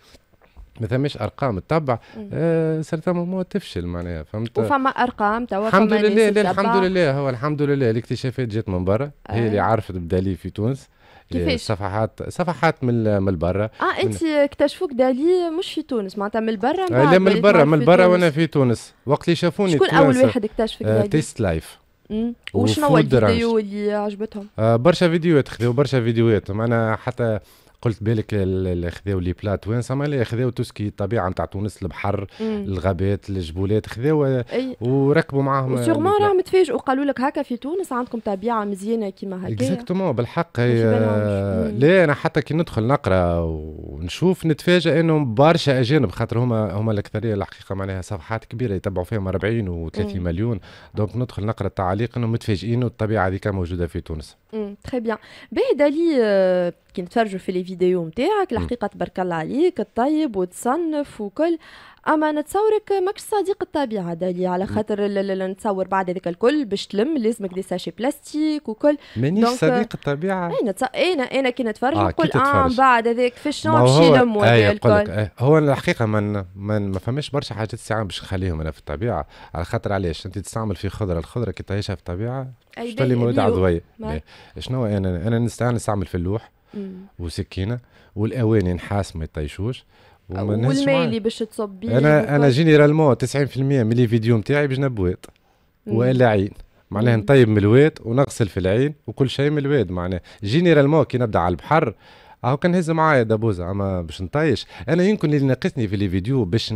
ما فماش ارقام تتبع آه مومون تفشل معناها فهمت وفما ارقام توا الحمد لله الحمد لله هو الحمد لله الاكتشافات جات من برا هي اللي آه. عرفت بدالي في تونس كيفاش؟ صفحات صفحات من من برا اه انت اكتشفوك دالي مش في تونس معناتها من برا آه لا من برا من برا وانا في تونس وقت اللي شافوني شكون اول واحد اكتشفك آه، دالي؟ تيست لايف وشنو هو الفيديو اللي عجبتهم؟ آه برشا فيديوهات خذوا برشا فيديوهات معنا حتى قلت بالك اللي خذاو لي بلات وين سما اللي خذاو توسكي الطبيعه نتاع تونس البحر الغابات الجبولات خذاو آه، وركبوا معاهم آه، سيغمون راهم متفاجئوا قالوا لك هكا في تونس عندكم طبيعه مزيانه كيما هكا اكزاكتومون بالحق آه، لا انا حتى كي ندخل نقرا ونشوف نتفاجئ انه برشا اجانب خاطر هما هما الاكثريه الحقيقه معناها صفحات كبيره يتبعوا فيهم 40 و30 مليون دونك ندخل نقرا التعليق انهم متفاجئين الطبيعه هذيك موجوده في تونس. تري بيان. باهي دالي كي نتفرجوا في لي الفيديو نتاعك الحقيقه تبارك الله عليك تطيب وتصنف وكل اما نتصورك ماكش صديق الطبيعه دالي على خاطر نتصور بعد هذاك الكل باش تلم لازمك دي ساشي بلاستيك وكل مانيش صديق الطبيعه انا آه، تص... آه، انا انا كي نتفرج آه، نقول اه من بعد هذاك في شنو باش يلم الكل هو الحقيقه من من ما فماش برشا حاجات ساعه باش نخليهم انا في الطبيعه على خاطر علاش انت تستعمل في خضره الخضره كي تعيشها في الطبيعه تولي مولود عضويه إيه. شنو انا انا نستعمل في اللوح وسكينه والاواني نحاس ما يطيشوش والمايلي اللي باش تصب بيه انا انا جينيرالمون 90% من لي فيديو نتاعي بجنب بويط والا عين معناها نطيب من الواد ونغسل في العين وكل شيء من الواد معناها جينيرالمون كي نبدا على البحر اهو كان هز معايا دابوزة اما باش نطيش انا يمكن اللي ناقصني في لي فيديو باش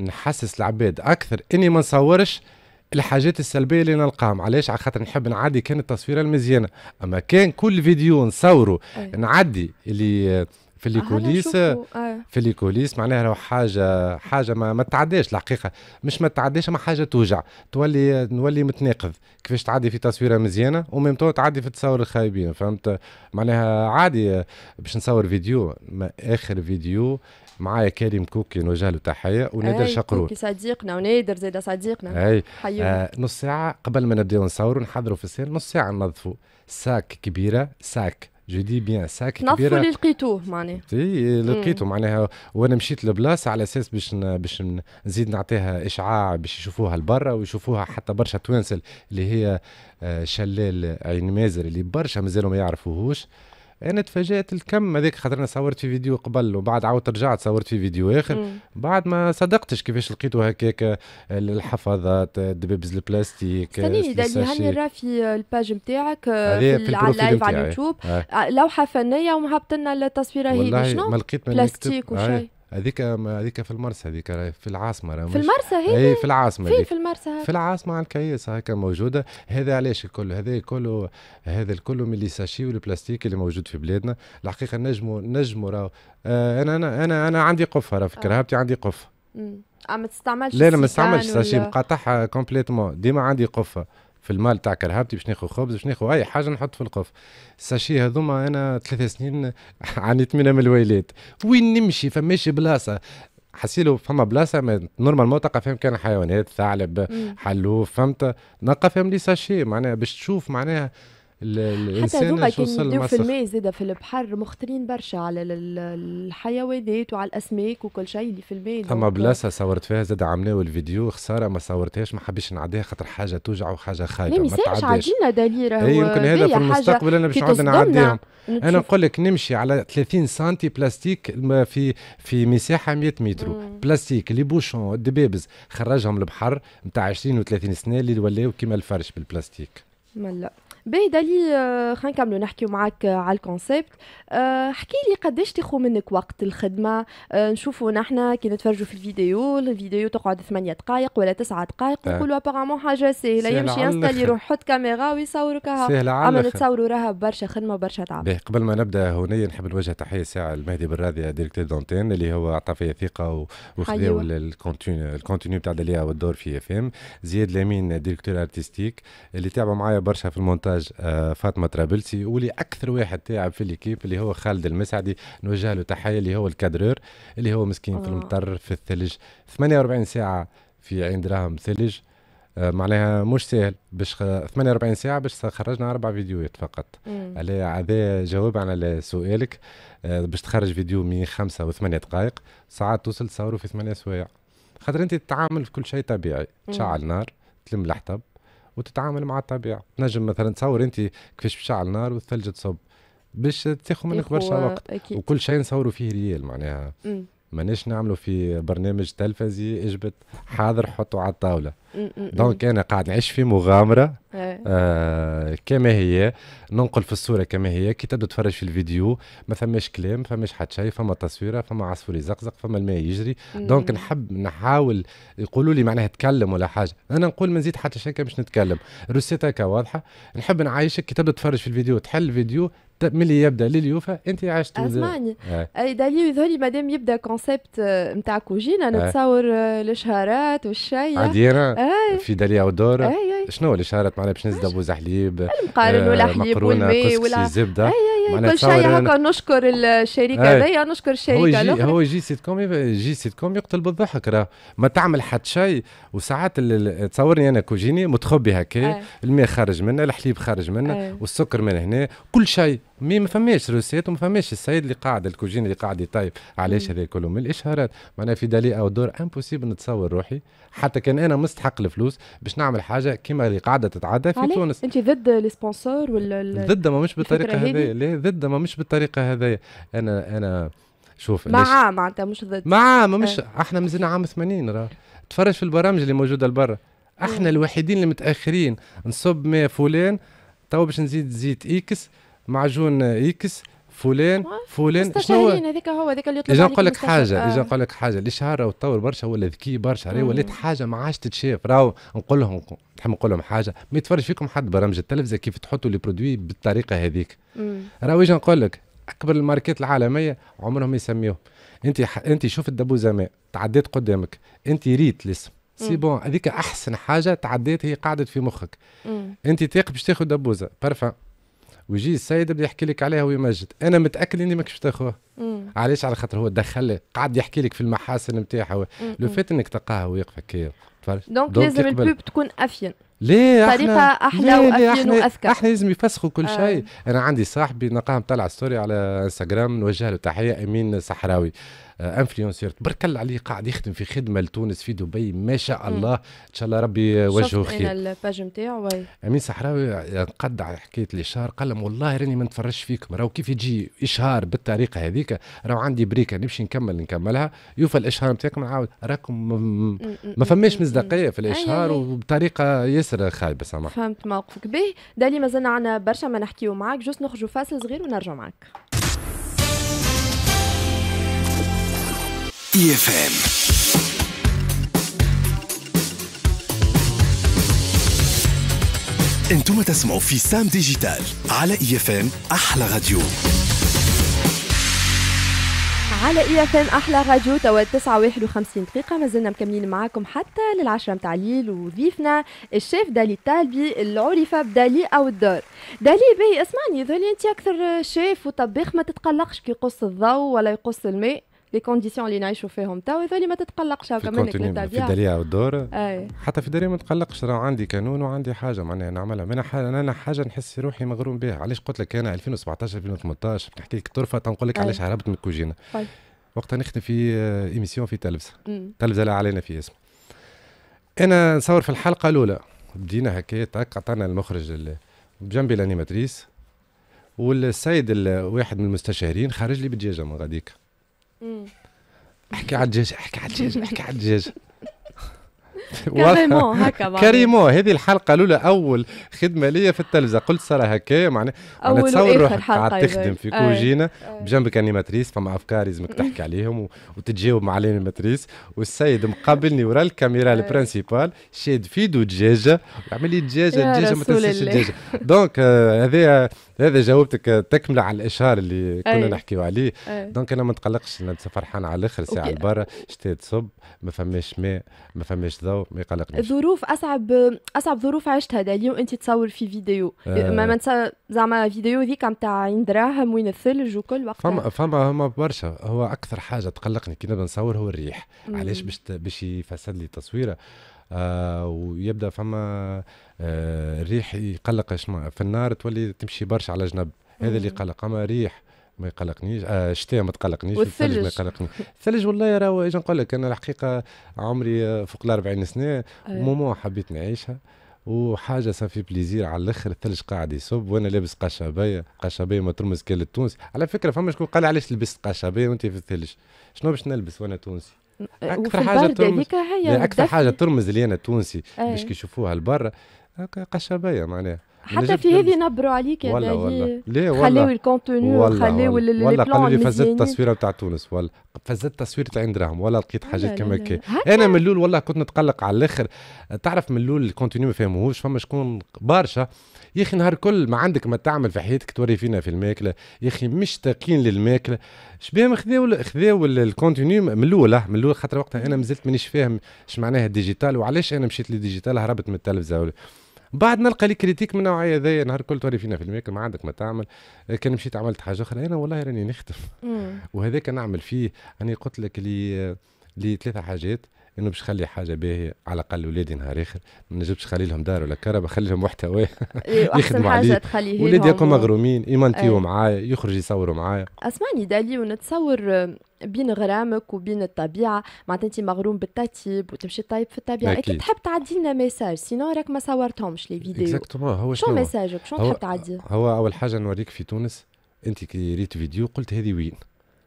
نحسس العباد اكثر اني ما نصورش الحاجات السلبيه اللي نلقاهم علاش على خاطر نحب نعدي كان التصويره المزيانه اما كان كل فيديو نصوره أيه. نعدي اللي في الكوليس كوليس في الكوليس معناها لو حاجه حاجه ما, ما تعداش الحقيقه مش ما تعداش ما حاجه توجع تولي نولي متناقض كيفاش تعدي في تصويره مزيانه وميم تو تعدي في التصاور الخايبين فهمت معناها عادي باش نصور فيديو ما اخر فيديو معايا كريم كوكي نوجه له تحيه ونادر شقرون صديقنا ونادر زاد صديقنا اي آه نص ساعه قبل ما نبداو نصوروا نحضروا في السير نص ساعه ننظفوا ساك كبيره ساك جو دي بيان ساك كبيره نظفوا اللي لقيتوه معناها اي لقيته معناها وانا مشيت لبلاصه على اساس باش باش نزيد نعطيها اشعاع باش يشوفوها لبرا ويشوفوها حتى برشا توانسه اللي هي آه، شلال عين مازر اللي برشا مازالوا ما يعرفوهوش انا تفاجات الكم هذاك خاطر انا صورت في فيديو قبل وبعد عاودت رجعت صورت في فيديو اخر مم. بعد ما صدقتش كيفاش لقيتو هكاك الحفاظات الدبابز البلاستيك ثاني هاني راه في الباج نتاعك آه، على اللايف على اليوتيوب آه. آه، لوحه فنيه ومهبط لنا التصويره هي شنو بلاستيك وشيء هذيك هذيك في المرسى هذيك في العاصمه راه في المرسى هي في العاصمه فين في المرسى في العاصمه على الكيس هكا موجوده هذا علاش الكل هذا كله هذا الكل من اللي ساشي والبلاستيك اللي موجود في بلادنا الحقيقه نجموا نجموا راه آه، انا انا انا انا عندي قفه راه في آه. كرهبتي عندي قفه آه، ما تستعملش لا لا ما استعملش ساشي مقاطعها كومبليتمون ديما عندي قفه في المال تاع كرهبتي باش ناخذ خبز باش ناخذ اي حاجه نحط في القف الساشي هذوما انا ثلاث سنين عانيت منها من الويلات وين نمشي فماشي بلاصه حسيلو فما بلاصه نورمال تلقى فيهم كان حيوانات ثعلب حلوف فهمت نلقى فيهم لي ساشي معناها باش تشوف معناها الانسان حتى هذوما في الماء زاده في البحر مختلين برشا على الحيوانات وعلى الاسماك وكل شيء اللي في الماء ثما بلاصه صورت فيها زاد عملناو الفيديو خساره ما صورتهاش ما حبيتش نعديها خاطر حاجه توجع وحاجه خايبه يعني ما تعديش عادينا دليل إيه، هو يمكن هذا في المستقبل انا باش نعود نعديهم انا نقول لك نمشي على 30 سنتي بلاستيك في في مساحه 100 متر بلاستيك لي بوشون الدبابز خرجهم البحر نتاع 20 و30 سنه اللي ولاو كيما الفرش بالبلاستيك ملا باهي دليل آه، خلينا نكملوا نحكيو معاك آه، على الكونسيبت آه، احكي لي قداش تاخذ منك وقت الخدمه نشوفوا نحنا كي نتفرجوا في الفيديو الفيديو تقعد 8 دقائق ولا 9 دقائق نقولوا ابارامون حاجه سهله يمشي ينستالي يروح يحط كاميرا ويصورك اما نتصوروا راها برشا خدمه برشا تعب قبل ما نبدا هنا نحب نوجه تحيه ساعه لمهدي بالراضي ديريكتور دونتين اللي هو اعطى فيا ثقه وخذاو أيوة. الكونتينيو بتاع تاع دليا والدور في اف ام زياد لامين ديريكتور ارتستيك اللي تابع معايا برشا في المونتاج زواج آه، فاطمه ترابلسي واللي اكثر واحد تعب في الكيب اللي هو خالد المسعدي نوجه له تحيه اللي هو الكادرور اللي هو مسكين في المطر في الثلج 48 ساعه في عين دراهم ثلج آه، معناها مش سهل باش 48 ساعه باش خرجنا اربع فيديوهات فقط هذا جواب على سؤالك آه، باش تخرج فيديو من خمسه وثمانيه دقائق ساعات توصل تصوروا في ثمانيه سوايع خاطر انت تتعامل في كل شيء طبيعي تشعل نار تلم الحطب وتتعامل مع الطبيعه تنجم مثلا تصور انت كيفاش تشعل نار والثلج تصب باش تاخذ منك برشا وقت أكيد. وكل شيء نصوروا فيه ريال معناها مم. ماناش نعملوا في برنامج تلفزي اجبت حاضر حطوا على الطاوله دونك انا قاعد نعيش في مغامره إيه. آه كما هي ننقل في الصوره كما هي كي تبدا تتفرج في الفيديو ما فماش كلام فماش حد شيء فما تصويره فما عصفور يزقزق فما الماء يجري دونك نحب نحاول يقولوا لي معناها تكلم ولا حاجه انا نقول ما نزيد حتى شيء باش نتكلم روسيتا واضحه نحب نعيشك كي تبدا تتفرج في الفيديو تحل الفيديو ملي يبدا لليوفا انت عشت اسمعني اي دالي يظهر لي مادام يبدا كونسيبت نتاع كوجينا نتصور الشهارات والشاي عديرة في دالي او دور شنو الشهارات معناها باش نزيد ابو زحليب المقارن والحليب والماء والزبده أيوة، كل شيء هكا نشكر الشركه إيه. هذيا نشكر الشركه هو جي هو جي سيت كوم جي سيت كوم يقتل بالضحك راه ما تعمل حتى شيء وساعات تصورني انا كوجيني متخبي هكا إيه. الماء خارج منه الحليب خارج منه إيه. والسكر من هنا كل شيء مي ما فماش روسيت وما فماش السيد اللي قاعد الكوجين اللي قاعد يطيب علاش هذا كله من الاشهارات معناها في دالي او دور امبوسيبل نتصور روحي حتى كان انا مستحق الفلوس باش نعمل حاجه كما اللي قاعده تتعدى في تونس انت ضد لي سبونسور ولا ضد ما مش بالطريقه هذه ضد ما مش بالطريقه هذايا انا انا شوف مع معناتها مش ضد مع ما مش آه. احنا مازلنا عام 80 راه تفرج في البرامج اللي موجوده لبرا احنا الوحيدين اللي متاخرين نصب ماء فلان تو باش نزيد زيت اكس معجون اكس فلان فلان شنو هذاك هو هذاك اللي يطلب نقول آه. لك حاجه اذا نقول لك حاجه اللي شهر راهو تطور برشا ولا ذكي برشا راهي ولات آه. حاجه ما عادش تتشاف راهو نقول لهم نحب نقول لهم حاجه ما يتفرج فيكم حد برامج التلفزه كيف تحطوا لي برودوي بالطريقه هذيك راهو اجا نقول لك اكبر الماركات العالميه عمرهم ما يسميوهم انت ح... انت شوف الدبوزه ماء تعديت قدامك انت ريت الاسم سي بون هذيك احسن حاجه تعديت هي قعدت في مخك انت تاق باش تاخذ دبوزه بارفان ويجي السيد بده يحكي لك عليها ويمجد انا متاكد اني ماكش تاخوها علاش على خاطر هو دخل قاعد يحكي لك في المحاسن نتاعها لو فات انك تلقاها ويقف هكايا دونك لازم البوب تكون افين ليه احنا احلى وافين واذكى احنا لازم يفسخوا كل آه. شيء انا عندي صاحبي نلقاه مطلع ستوري على انستغرام نوجه له تحيه امين صحراوي آه انفلونسير تبارك الله عليه قاعد يخدم في خدمه لتونس في دبي ما شاء الله ان شاء الله ربي وجهه خير انا الباج نتاعو امين صحراوي آه، قد على حكايه الاشهار قال لهم والله راني ما نتفرجش فيكم راهو كيف يجي اشهار بالطريقه هذيك راهو عندي بريكه نمشي نكمل نكملها يوفى الاشهار نتاعكم نعاود راكم ما فماش مصداقيه في الاشهار وبطريقه ياسر خايبه سامح فهمت موقفك به دالي مازلنا عنا برشا ما نحكيو معاك جوست نخرجوا فاصل صغير ونرجع معاك ام e انتم تسمعوا في سام ديجيتال على اي اف ام احلى راديو على اي اف ام احلى راديو توا 9 51 دقيقه مازلنا مكملين معاكم حتى للعشره متاع الليل وضيفنا الشيف دالي التالبي العرفه بدالي او الدار دالي باهي اسمعني ظلي انت اكثر شيف وطبيخ ما تتقلقش كي يقص الضوء ولا يقص الماء لي كونديسيون اللي نعيشوا فيهم توا هذول ما تتقلقش هكا منك في الدليع والدور أي. حتى في الدليع ما تقلقش راه عندي كانون وعندي حاجه معناها نعملها انا حاجة انا حاجه نحس روحي مغروم بها علاش قلت لك انا 2017 2018 نحكي لك طرفه تنقول لك علاش هربت من الكوجينه طيب. وقتها نخدم في ايميسيون في تلفزه تلفزه لا علينا في اسم انا نصور في الحلقه الاولى بدينا هكا تاك عطانا المخرج بجنبي الانيماتريس والسيد الواحد من المستشارين خرج لي بدجاجه من غاديك احكي على الدجاجه احكي على الدجاجه احكي على الدجاجه كريمون هكا كريمون هذه الحلقه الاولى اول خدمه ليا في التلفزه قلت سارة هكا معناها اول تصور روحك قاعد تخدم في كوجينا بجنبك انيماتريس فما افكار لازمك تحكي عليهم وتتجاوب مع الانيماتريس والسيد مقابلني ورا الكاميرا البرانسيبال شاد في دجاجه وعمل لي دجاجه دجاجه ما تنساش دجاجه دونك هذا هذا جاوبتك تكمله على الاشهار اللي كنا نحكيو عليه دونك انا ما نتقلقش انا فرحان على الاخر ساعه لبرا شتاء تصب ما فماش ماء ما فماش ضوء ما يقلقنيش ظروف اصعب اصعب ظروف عشتها اليوم انت تصور في فيديو آه. ما زعما فيديو ذيك نتاع دراهم وين الثلج وكل وقت فما فما هما برشا هو اكثر حاجه تقلقني كي نبدا نصور هو الريح علاش باش باش يفسد لي التصويره آه ويبدا فما آه الريح يقلق في النار تولي تمشي برشا على جنب هذا اللي قلق اما ريح ما يقلقنيش آه الشتاء ما تقلقنيش والثلج ما يقلقنيش الثلج والله راه اجا نقول لك انا الحقيقه عمري فوق ال 40 سنه مومون حبيت نعيشها وحاجه صافي بليزير على الاخر الثلج قاعد يصب وانا لابس قشابيه قشابيه ما ترمز كان للتونس على فكره فما شكون قال علاش لبست قشابيه وانت في الثلج شنو باش نلبس وانا تونسي اكثر حاجه ترمز اكثر حاجه ترمز لي انا تونسي باش كيشوفوها لبرا قشابيه معناها حتى في هذه نبروا عليك يا ولا ولا ليه ولا خليو الكونتوني وخليوا ولا قالوا لي فزت التصويره بتاع تونس ولا فزت التصوير عين دراهم ولا لقيت حاجات كما كي انا من الاول والله كنت نتقلق على الاخر تعرف من الاول الكونتوني ما فهموش فما شكون برشا يا اخي نهار كل ما عندك ما تعمل في حياتك توري فينا في الماكله يا اخي مشتاقين للماكله شبيه خذاو خذاو الكونتوني من الاول أه؟ من الاول خاطر وقتها انا مازلت مانيش فاهم اش معناها الديجيتال وعلاش انا مشيت للديجيتال هربت من التلفزه بعد نلقى لي كريتيك من نوعيه ذي نهار كل توري فينا في الماكل ما عندك ما تعمل آه، كان مشيت عملت حاجه اخرى انا والله راني نخدم وهذاك نعمل فيه انا قلت لك لي آه، لي ثلاثه حاجات انه باش نخلي حاجه باهيه على الاقل ولادي نهار اخر ما نجمش نخلي لهم دار ولا كهرباء خلي لهم محتوى إيه، يخدموا عليه ولادي يكونوا مغرومين يمنتيوا إيه. معايا يخرج يصوروا معايا اسمعني دالي ونتصور آه، بين غرامك وبين الطبيعه معناتها انت مغروم بالتطيب وتمشي طيب في الطبيعه اكيد تحب تعدي لنا ميساج سينو راك ما صورتهمش لي فيديو اكزاكتومون هو شنو ميساجك شنو تحب تعدي هو اول حاجه نوريك في تونس انت كي ريت فيديو قلت هذه وين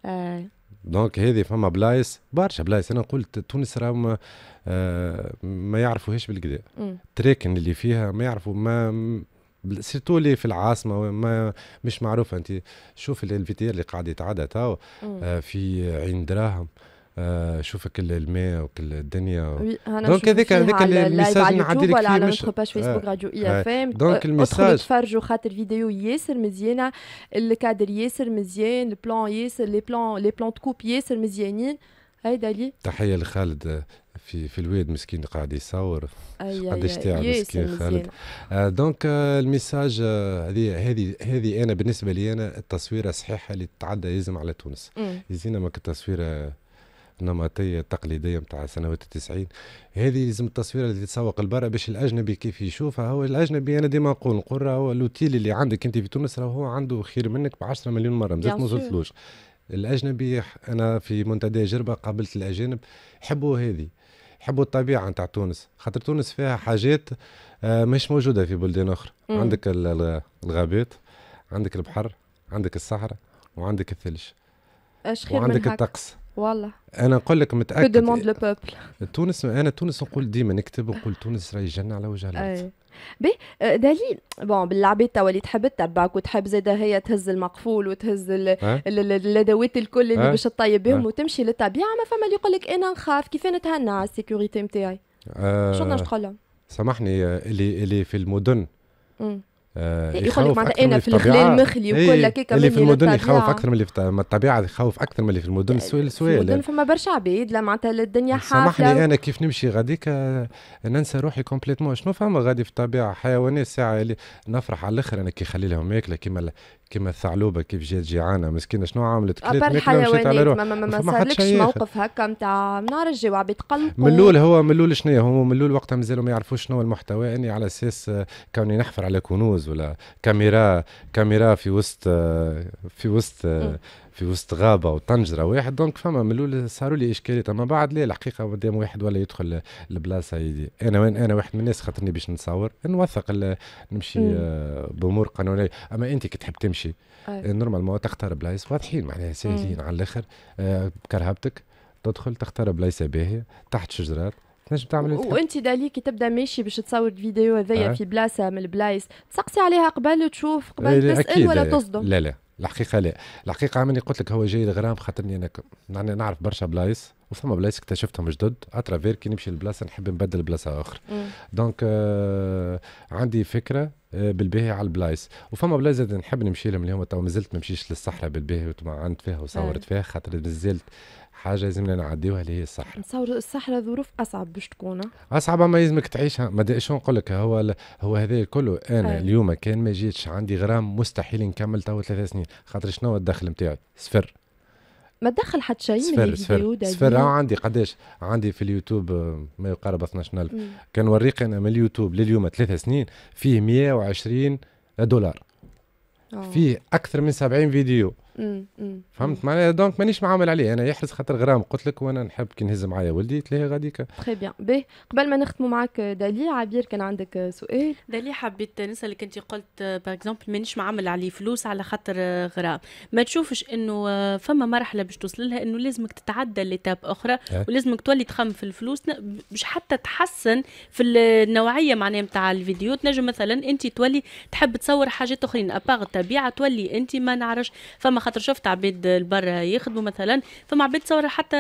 آه. دونك هذه فما بلايص برشا بلايص انا قلت تونس راهم ما, آه، ما يعرفوهاش بالكدا التراكن اللي فيها ما يعرفوا ما سيرتو اللي في العاصمه ما مش معروفه انت شوف الفيتير اللي قاعد يتعدى تاو آه، في عين دراهم آه آه، شوفك الماء وكل الدنيا دونك هذاك هذاك الميساج نعدي لك ولا على نوتر باج آه، فيسبوك راديو آه، اي اف ام دونك الميساج تفرجوا خاطر فيديو ياسر مزيانه الكادر ياسر مزيان البلان ياسر لي بلان لي بلان كوب ياسر مزيانين هيدا لي تحيه لخالد في في الواد مسكين قاعد يصور قداش تاع مسكين خالد دونك الميساج هذه هذه هذه انا بالنسبه لي انا التصويره صحيحه اللي تتعدى يلزم على تونس يزينا ماك التصويره النمطيه التقليديه نتاع سنوات التسعين هذه لازم التصويره اللي تتسوق لبرا باش الاجنبي كيف يشوفها هو الاجنبي انا ديما نقول نقول راهو لوتيل اللي عندك انت في تونس راهو عنده خير منك ب 10 مليون مره مازال ما وصلتلوش الاجنبي انا في منتدى جربه قابلت الاجانب يحبوا هذه يحبوا الطبيعه نتاع تونس خاطر تونس فيها حاجات آه، مش موجوده في بلدان اخرى مم. عندك الغابات عندك البحر عندك الصحراء وعندك الثلج اش خير وعندك الطقس والله انا نقول لك متاكد دوموند لو بوبل تونس انا تونس نقول ديما نكتب ونقول تونس راهي جنه على وجه الارض بي آه، دليل بون باللعبات توا اللي تحب تتبعك وتحب زيدا هي تهز المقفول وتهز الادوات الكل اللي باش تطيب بهم وتمشي للطبيعه ما فما اللي يقول لك انا نخاف كيف نتهنى على السيكوريتي نتاعي شنو آه، نجم تقول لهم سامحني آه، اللي اللي في المدن آه، يقول إيه، لك معناتها انا إيه، في الخلال مخلي إيه، وكل هكاك اللي في المدن يخوف اكثر من اللي في الطبيعه يخوف اكثر من اللي في المدن السؤال السؤال في المدن فما برشا عبيد لا معناتها الدنيا حافله سامحني انا كيف نمشي غاديك آه، ننسى روحي كومبليتمون شنو فما غادي في الطبيعه حيوانات ساعه اللي نفرح على الاخر انا كي خلي لهم ماكله كيما كما الثعلوبه كيف جات جيعانه مسكينه شنو عملت كيف جات على روح. ما ما ما صارلكش موقف هكا نتاع نهار الجوع عباد من الاول هو من الاول شنو هو من الاول وقتها مازالوا ما يعرفوش شنو المحتوى اني على اساس آه، كوني نحفر على كنوز ولا كاميرا كاميرا في وسط آه، في وسط آه، م. في وسط غابه وطنجره واحد دونك فما من الاول صاروا لي اشكاليات اما بعد لا الحقيقه قدام واحد ولا يدخل البلاصه هذي انا وين انا واحد من الناس خاطرني باش نصور نوثق نمشي آه، بامور قانونيه اما انت كي تحب تمشي آه، نورمالمون تختار بلايص واضحين معناها ساهلين على الاخر بكرهبتك آه، تدخل تختار بلايصه باهيه تحت شجرات تنجم تعمل وانت دالي كي تبدا ماشي باش تصور فيديو هذايا في بلاصه من البلايص تسقسي عليها قبل تشوف قبل تسال ولا تصدم لا لا الحقيقه لا الحقيقه عملي قلت لك هو جاي الغرام خاطرني انا يعني نعرف برشا بلايص وثم بلايص اكتشفتهم جدد اترافير كي نمشي لبلاصه نحب نبدل بلاصه اخرى دونك آه euh، عندي فكره آه بالباهي على البلايص وفما بلايص نحب نمشي لهم اللي هما تو مازلت ما مشيش للصحراء بالباهي عندت فيها وصورت فيها خاطر مازلت حاجه لازمنا نعديوها اللي هي الصحراء نتصور الصحراء ظروف اصعب باش تكون اصعب ما يلزمك تعيشها ما شو نقول لك هو ال... هو هذا كله انا أي. اليوم كان ما جيتش عندي غرام مستحيل نكمل تو ثلاث سنين خاطر شنو الدخل نتاعي صفر ما تدخل حتى شيء من سفر صفر صفر عندي قداش عندي في اليوتيوب آه، ما يقارب 12000 كان وريق انا من اليوتيوب لليوم ثلاث سنين فيه 120 دولار أوه. فيه اكثر من 70 فيديو فهمت معناها دونك مانيش معامل عليه انا يحرص خاطر غرام قلت لك وانا نحب كي نهز معايا ولدي تلاهي غاديك تخي بيان باهي قبل ما نختموا معاك دالي عبير كان عندك سؤال دالي حبيت نسالك انت قلت باغ اكزومبل مانيش معامل عليه فلوس على خاطر غرام ما تشوفش انه آه، فما مرحله باش توصل لها انه لازمك تتعدى لتاب اخرى إيه. ولازمك تولي تخم في الفلوس باش حتى تحسن في النوعيه معناها نتاع الفيديو تنجم مثلا انت تولي تحب تصور حاجات اخرين ابار الطبيعه تولي انت ما نعرفش فما خاطر شفت عباد البر يخدموا مثلا فما عباد تصور حتى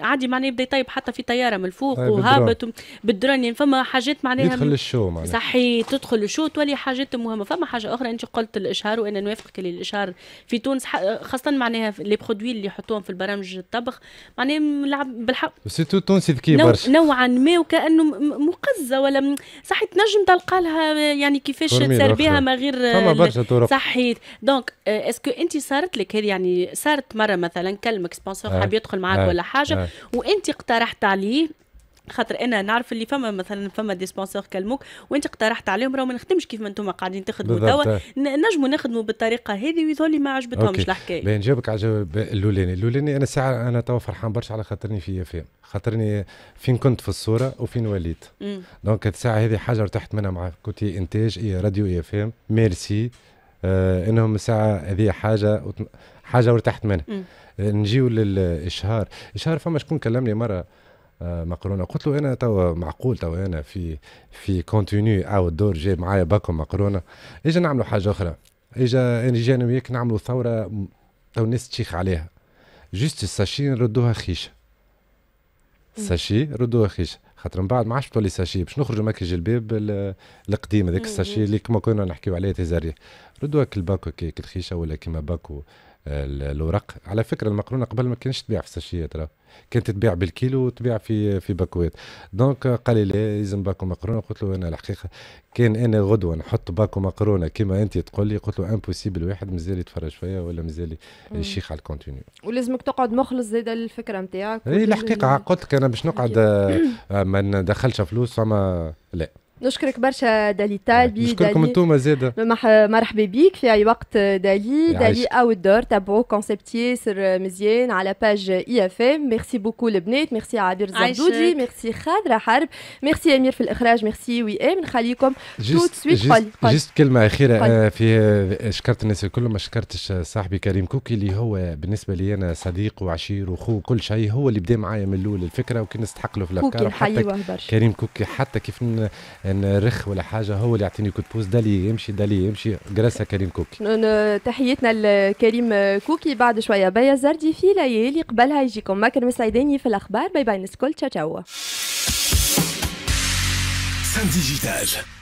عادي معناها يبدا يطيب حتى في طياره من الفوق طيب، وهابط بالدرون يعني فما حاجات معناها يدخل الشو معناها صحيح تدخل الشو تولي حاجات مهمه فما حاجه اخرى انت قلت الاشهار وانا نوافقك اللي الاشهار في تونس خاصه معناها لي برودوي اللي يحطوهم في البرامج الطبخ معناها ملعب بالحق سيتو تونسي ذكي برشا نوعا ما وكانه مقزه ولا صحيح تنجم تلقى لها يعني كيفاش تسربيها ما غير فما برشا طرق صحيت دونك اسكو آه، انت صارت لك لك هذه يعني صارت مره مثلا كلمك سبونسور آه. حاب يدخل معك آه. ولا حاجه آه. وانت اقترحت عليه خاطر انا نعرف اللي فما مثلا فما دي سبونسور كلموك وانت اقترحت عليهم راه ما نخدمش كيف ما انتم قاعدين تخدموا توا نجموا نخدموا بالطريقه هذه ويظهر لي ما عجبتهمش الحكايه. بين نجاوبك على الجواب الاولاني، الاولاني انا ساعه انا توا فرحان برشا على خاطرني في ام، خاطرني فين كنت في الصوره وفين وليت. دونك الساعه هذه حاجه ارتحت منها مع كوتي انتاج اي راديو اف ام ميرسي آه، انهم ساعه هذه حاجه حاجه وارتحت منها آه، نجيو للاشهار اشهار فما شكون كلمني مره آه، مقرونه قلت له انا توا معقول توا انا في في كونتينيو او دور جاي معايا باكو مقرونه اجا نعملوا حاجه اخرى اجا انا وياك نعملوا ثوره تو الناس تشيخ عليها جوست الساشي نردوها خيشه الساشي ردوها خيشه خاطر من بعد ما عادش بتولي ساشي باش نخرجوا ماكي جلباب القديم هذاك الساشي اللي كما كنا نحكيو عليه تزاريه ردوا كالباكو كيك الخيشه ولا كيما باكو الورق على فكره المقرونه قبل ما كانش تبيع في الساشيه ترى كانت تبيع بالكيلو وتبيع في في باكوات دونك قال لي لازم باكو مقرونه قلت له انا الحقيقه كان انا غدوه نحط باكو مقرونه كما انت تقول لي قلت له امبوسيبل واحد مازال يتفرج فيا ولا مازال يشيخ على الكونتينيو ولازمك تقعد مخلص زيد الفكره نتاعك اي الحقيقه قلت لك انا باش نقعد آه، ما ندخلش فلوس فما لا نشكرك برشا دالي تالبي نشكركم انتم زاده مرحبا بك في اي وقت دالي دالي اوت دور تابعو كونسيبتي سر مزيان على باج اي اف ام ميرسي بوكو البنات ميرسي عابر الزبدودي ميرسي خضره حرب ميرسي امير في الاخراج ميرسي وي ام نخليكم توت سويت قول جست كلمه اخيره آه، في آه، شكرت الناس الكل ما شكرتش صاحبي كريم كوكي اللي هو بالنسبه لي انا صديق وعشير وخو كل شيء هو اللي بدا معايا من الاول الفكره وكي نستحق له في الافكار كريم كوكي حتى كيف رخ ولا حاجه هو اللي يعطيني كود بوز دالي يمشي دالي يمشي جراسا كريم كوكي تحياتنا لكريم كوكي بعد شويه بيا زردي في ليالي قبلها يجيكم ماكر مسعيداني في الاخبار باي باي نسكول تشاو تشاو ديجيتال